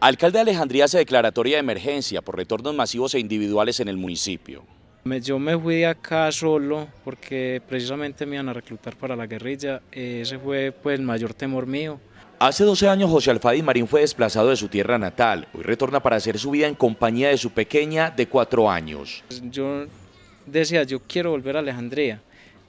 Alcalde de Alejandría hace declaratoria de emergencia por retornos masivos e individuales en el municipio. Yo me fui acá solo porque precisamente me iban a reclutar para la guerrilla. Eh, ese fue pues, el mayor temor mío. Hace 12 años José Alfadi Marín fue desplazado de su tierra natal. Hoy retorna para hacer su vida en compañía de su pequeña de cuatro años. Pues, yo decía, yo quiero volver a Alejandría,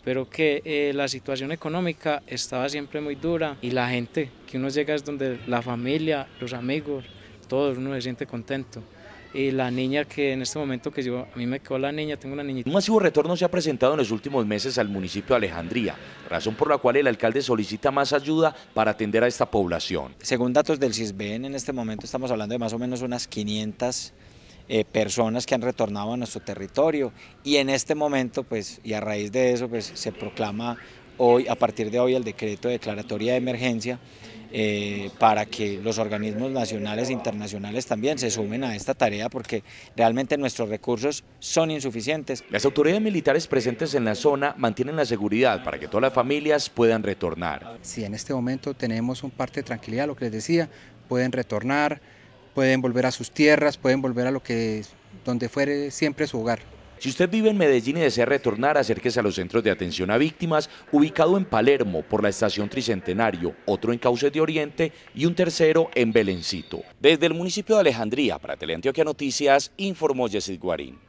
pero que eh, la situación económica estaba siempre muy dura y la gente que uno llega es donde la familia, los amigos, todos, uno se siente contento. Y la niña que en este momento que yo, a mí me quedó la niña, tengo una niñita. Un masivo retorno se ha presentado en los últimos meses al municipio de Alejandría, razón por la cual el alcalde solicita más ayuda para atender a esta población. Según datos del CISBEN, en este momento estamos hablando de más o menos unas 500 eh, personas que han retornado a nuestro territorio y en este momento pues y a raíz de eso pues se proclama hoy, a partir de hoy el decreto de declaratoria de emergencia eh, para que los organismos nacionales e internacionales también se sumen a esta tarea porque realmente nuestros recursos son insuficientes. Las autoridades militares presentes en la zona mantienen la seguridad para que todas las familias puedan retornar. Si en este momento tenemos un parte de tranquilidad, lo que les decía, pueden retornar, pueden volver a sus tierras, pueden volver a lo que donde fuere siempre su hogar. Si usted vive en Medellín y desea retornar, acérquese a los centros de atención a víctimas, ubicado en Palermo por la estación Tricentenario, otro en Cauces de Oriente y un tercero en Belencito. Desde el municipio de Alejandría, para Teleantioquia Noticias, informó Yesid Guarín.